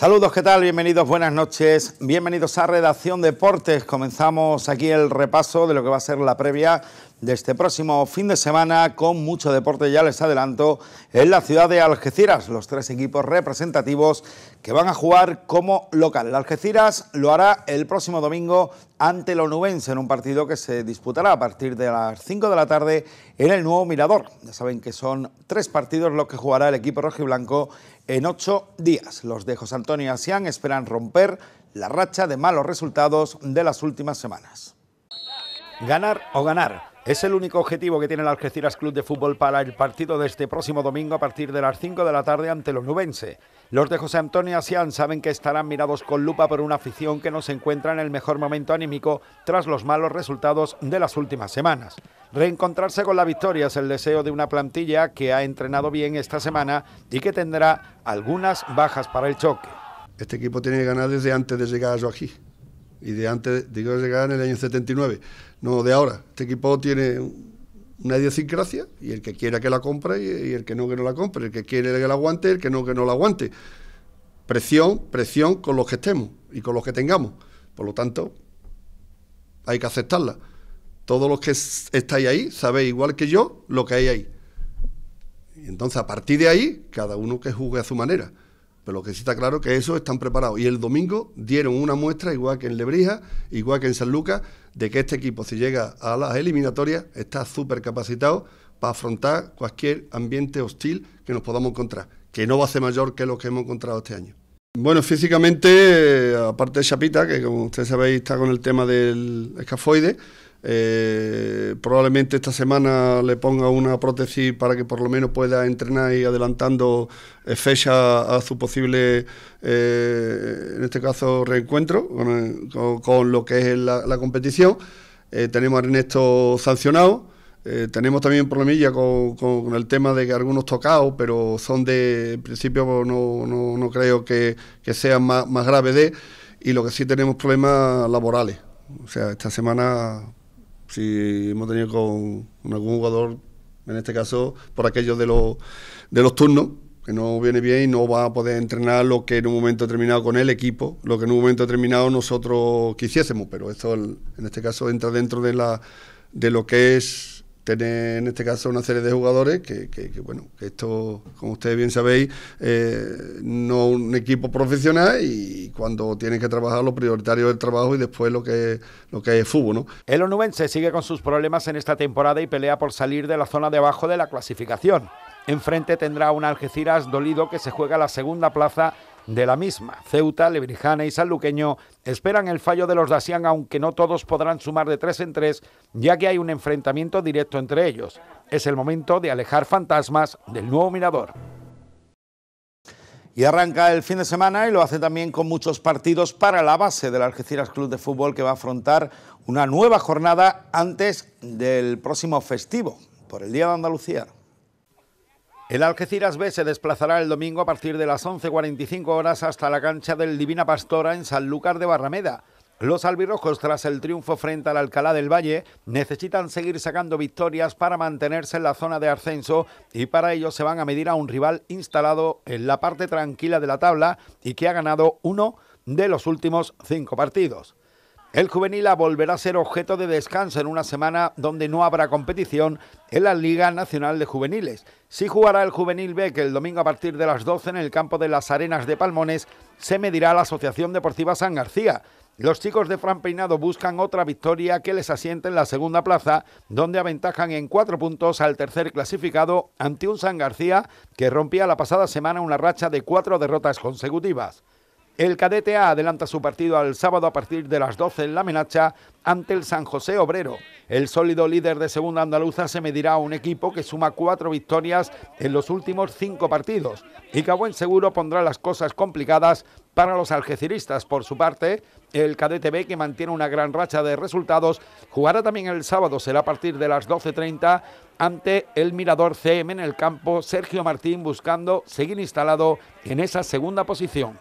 Saludos, ¿qué tal? Bienvenidos, buenas noches. Bienvenidos a Redacción Deportes. Comenzamos aquí el repaso de lo que va a ser la previa de este próximo fin de semana con mucho deporte, ya les adelanto, en la ciudad de Algeciras, los tres equipos representativos que van a jugar como local. Algeciras lo hará el próximo domingo ante el onubense en un partido que se disputará a partir de las 5 de la tarde en el nuevo Mirador. Ya saben que son tres partidos los que jugará el equipo blanco en ocho días. Los de José Antonio Asián esperan romper la racha de malos resultados de las últimas semanas. Ganar o ganar. Es el único objetivo que tiene el Algeciras Club de Fútbol para el partido de este próximo domingo a partir de las 5 de la tarde ante los nubense. Los de José Antonio Asián saben que estarán mirados con lupa por una afición que no se encuentra en el mejor momento anímico tras los malos resultados de las últimas semanas. Reencontrarse con la victoria es el deseo de una plantilla que ha entrenado bien esta semana y que tendrá algunas bajas para el choque. Este equipo tiene que ganar desde antes de llegar a Joaquín y de antes de llegar en el año 79 no de ahora. Este equipo tiene una idiosincrasia y el que quiera que la compre y, el que no que no la compre, el que quiere que la aguante, el que no que no la aguante. Presión, presión con los que estemos y con los que tengamos. Por lo tanto, hay que aceptarla. Todos los que estáis ahí sabéis igual que yo lo que hay ahí. Y entonces, a partir de ahí, cada uno que juzgue a su manera. Pero lo que sí está claro es que eso están preparados. Y el domingo dieron una muestra, igual que en Lebrija, igual que en San Lucas, de que este equipo, si llega a las eliminatorias, está súper capacitado para afrontar cualquier ambiente hostil que nos podamos encontrar, que no va a ser mayor que lo que hemos encontrado este año. Bueno, físicamente, eh, aparte de Chapita, que como ustedes sabéis está con el tema del escafoide, eh, probablemente esta semana le ponga una prótesis para que por lo menos pueda entrenar y adelantando eh, fecha a su posible, eh, en este caso, reencuentro con, eh, lo que es la, competición. tenemos a Ernesto sancionado. tenemos también problemilla con, con, el tema de que algunos tocados, pero son de, principio pues, no, creo que, sean más, más graves de, y lo que sí tenemos problemas laborales. O sea, esta semana si hemos tenido con, algún jugador, en este caso, por aquellos de los, de los turnos, que no viene bien y no va a poder entrenar lo que en un momento determinado con el equipo, lo que en un momento determinado nosotros quisiésemos, pero esto en este caso entra dentro de, la, de lo que es tener en este caso una serie de jugadores que, que, bueno, que esto, como ustedes bien sabéis, eh, no un equipo profesional y cuando tienen que trabajar lo prioritario es el trabajo y después lo que, lo que es fútbol, ¿no? El onubense sigue con sus problemas en esta temporada y pelea por salir de la zona de abajo de la clasificación. Enfrente tendrá un Algeciras dolido que se juega la segunda plaza de la misma. Ceuta, Lebrijana y Sanluqueño esperan el fallo de los Dasian, aunque no todos podrán sumar de tres en tres, ya que hay un enfrentamiento directo entre ellos. Es el momento de alejar fantasmas del nuevo mirador. Y arranca el fin de semana y lo hace también con muchos partidos para la base del Algeciras Club de Fútbol que va a afrontar una nueva jornada antes del próximo festivo por el Día de Andalucía. El Algeciras B se desplazará el domingo a partir de las 11.45 horas hasta la cancha del Divina Pastora en Sanlúcar de Barrameda. Los albirrojos, tras el triunfo frente al Alcalá del Valle, necesitan seguir sacando victorias para mantenerse en la zona de ascenso y para ello se van a medir a un rival instalado en la parte tranquila de la tabla y que ha ganado uno de los últimos cinco partidos. El juvenil A volverá a ser objeto de descanso en una semana donde no habrá competición en la Liga Nacional de Juveniles. Si jugará el Juvenil B, que el domingo a partir de las 12 en el campo de las Arenas de Palmones se medirá la Asociación Deportiva San García. Los chicos de Fran Peinado buscan otra victoria que les asiente en la segunda plaza, donde aventajan en cuatro puntos al tercer clasificado ante un San García que rompía la pasada semana una racha de cuatro derrotas consecutivas. El cadete A adelanta su partido al sábado a partir de las 12 en la Menacha ante el San José Obrero. El sólido líder de Segunda Andaluza se medirá a un equipo que suma cuatro victorias en los últimos cinco partidos y que a buen seguro pondrá las cosas complicadas para los algeciristas. Por su parte, el cadete B, que mantiene una gran racha de resultados, jugará también el sábado, será a partir de las 12.30 ante el Mirador CM en el campo Sergio Martín buscando seguir instalado en esa segunda posición.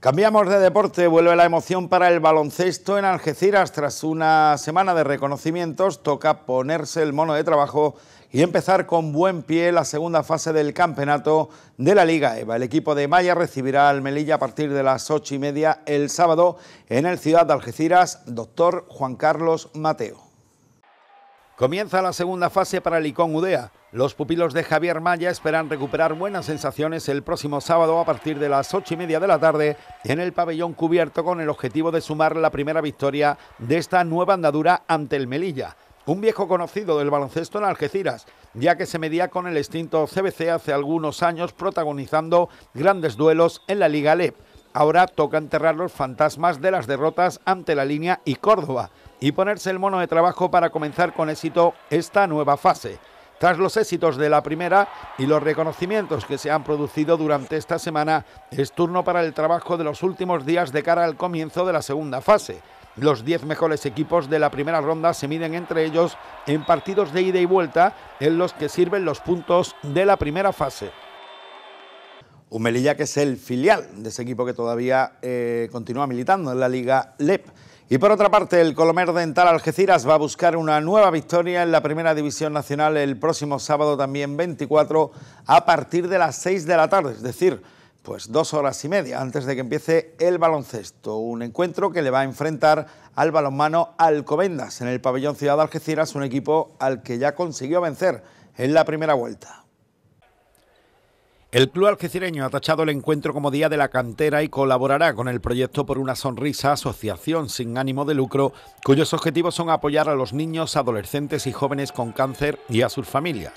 Cambiamos de deporte, vuelve la emoción para el baloncesto en Algeciras. Tras una semana de reconocimientos, toca ponerse el mono de trabajo y empezar con buen pie la segunda fase del campeonato de la Liga EVA. El equipo de Maya recibirá al Melilla a partir de las ocho y media el sábado en el Ciudad de Algeciras, doctor Juan Carlos Mateo. Comienza la segunda fase para Licón Udea. Los pupilos de Javier Maya esperan recuperar buenas sensaciones el próximo sábado a partir de las ocho y media de la tarde en el pabellón cubierto con el objetivo de sumar la primera victoria de esta nueva andadura ante el Melilla. Un viejo conocido del baloncesto en Algeciras, ya que se medía con el extinto CBC hace algunos años protagonizando grandes duelos en la Liga LEP. Ahora toca enterrar los fantasmas de las derrotas ante la línea y Córdoba y ponerse el mono de trabajo para comenzar con éxito esta nueva fase. Tras los éxitos de la primera y los reconocimientos que se han producido durante esta semana, es turno para el trabajo de los últimos días de cara al comienzo de la segunda fase. Los 10 mejores equipos de la primera ronda se miden entre ellos en partidos de ida y vuelta en los que sirven los puntos de la primera fase. Un Melilla que es el filial de ese equipo que todavía eh, continúa militando en la Liga LEP. Y por otra parte, el Colomer Dental Algeciras va a buscar una nueva victoria en la Primera División Nacional el próximo sábado también 24 a partir de las 6 de la tarde, es decir, pues dos horas y media antes de que empiece el baloncesto. Un encuentro que le va a enfrentar al balonmano Alcobendas en el pabellón Ciudad de Algeciras, un equipo al que ya consiguió vencer en la primera vuelta. El club algecireño ha tachado el encuentro como Día de la Cantera y colaborará con el proyecto Por una Sonrisa, asociación sin ánimo de lucro, cuyos objetivos son apoyar a los niños, adolescentes y jóvenes con cáncer y a sus familias.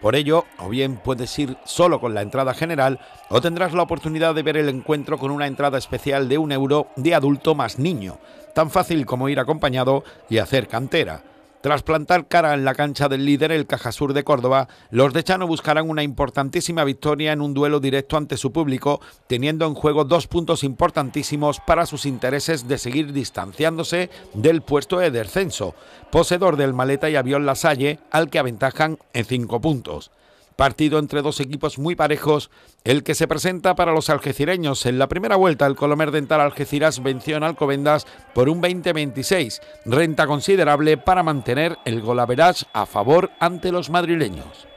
Por ello, o bien puedes ir solo con la entrada general o tendrás la oportunidad de ver el encuentro con una entrada especial de un euro de adulto más niño, tan fácil como ir acompañado y hacer cantera. Tras plantar cara en la cancha del líder, el Cajasur de Córdoba, los de Chano buscarán una importantísima victoria en un duelo directo ante su público, teniendo en juego dos puntos importantísimos para sus intereses de seguir distanciándose del puesto de descenso, poseedor del Maleta y Avión Lasalle, al que aventajan en cinco puntos. Partido entre dos equipos muy parejos, el que se presenta para los algecireños. En la primera vuelta, el Colomer Dental Algeciras venció en Alcobendas por un 20-26, renta considerable para mantener el golaveraz a favor ante los madrileños.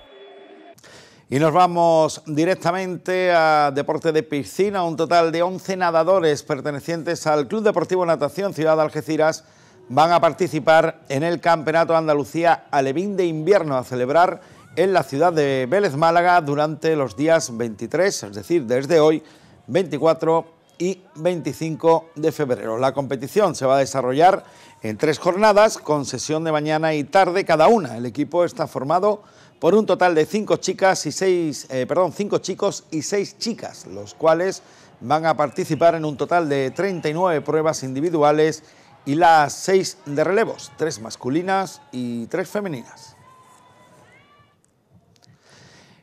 Y nos vamos directamente a deporte de piscina, un total de 11 nadadores pertenecientes al Club Deportivo Natación Ciudad de Algeciras van a participar en el Campeonato Andalucía Alevín de Invierno a celebrar en la ciudad de Vélez Málaga durante los días 23, es decir, desde hoy, 24 y 25 de febrero. La competición se va a desarrollar en tres jornadas, con sesión de mañana y tarde cada una. El equipo está formado por un total de cinco chicas y seis, eh, perdón, cinco chicos y seis chicas, los cuales van a participar en un total de 39 pruebas individuales y las seis de relevos, tres masculinas y tres femeninas.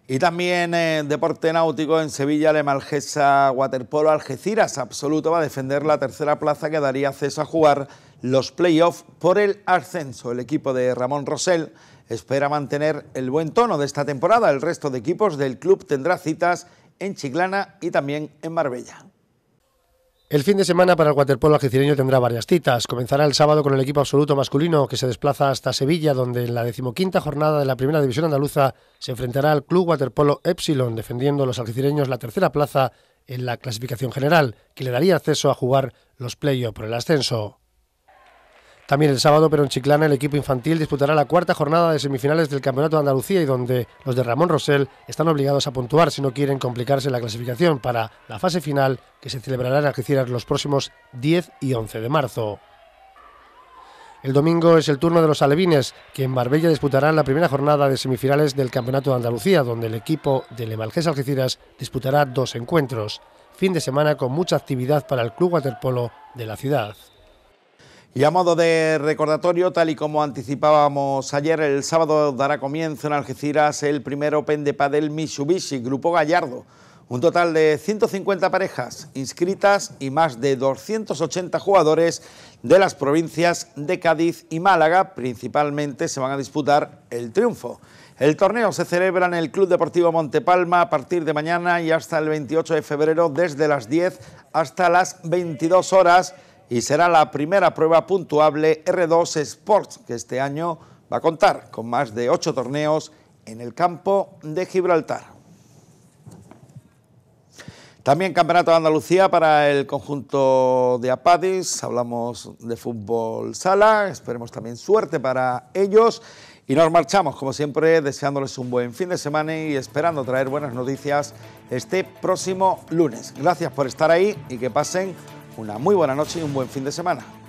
Y también eh, deporte náutico en Sevilla, Malgesa, Waterpolo, Algeciras, absoluto, va a defender la tercera plaza que daría acceso a jugar los playoffs por el ascenso. El equipo de Ramón Rosell espera mantener el buen tono de esta temporada. El resto de equipos del club tendrá citas en Chiclana y también en Marbella. El fin de semana para el waterpolo algecireño tendrá varias citas. Comenzará el sábado con el equipo absoluto masculino que se desplaza hasta Sevilla, donde en la decimoquinta jornada de la Primera División Andaluza se enfrentará al Club Waterpolo Epsilon, defendiendo a los algecireños la tercera plaza en la clasificación general, que le daría acceso a jugar los play-offs por el ascenso. También el sábado, pero en Chiclana, el equipo infantil disputará la cuarta jornada de semifinales del Campeonato de Andalucía y donde los de Ramón Rosell están obligados a puntuar si no quieren complicarse la clasificación para la fase final que se celebrará en Algeciras los próximos 10 y 11 de marzo. El domingo es el turno de los alevines, que en Marbella disputarán la primera jornada de semifinales del Campeonato de Andalucía, donde el equipo de Levalgés Algeciras disputará dos encuentros. Fin de semana con mucha actividad para el club waterpolo de la ciudad. Y a modo de recordatorio, tal y como anticipábamos ayer, el sábado dará comienzo en Algeciras el primer Open de Padel Mitsubishi, Grupo Gallardo. Un total de 150 parejas inscritas y más de 280 jugadores de las provincias de Cádiz y Málaga. Principalmente se van a disputar el triunfo. El torneo se celebra en el Club Deportivo Montepalma a partir de mañana y hasta el 28 de febrero desde las 10 hasta las 22 horas y será la primera prueba puntuable R2 Sports que este año va a contar con más de ocho torneos en el campo de Gibraltar. También Campeonato de Andalucía para el conjunto de Apadis. Hablamos de fútbol sala. Esperemos también suerte para ellos. Y nos marchamos, como siempre, deseándoles un buen fin de semana y esperando traer buenas noticias este próximo lunes. Gracias por estar ahí y que pasen una muy buena noche y un buen fin de semana.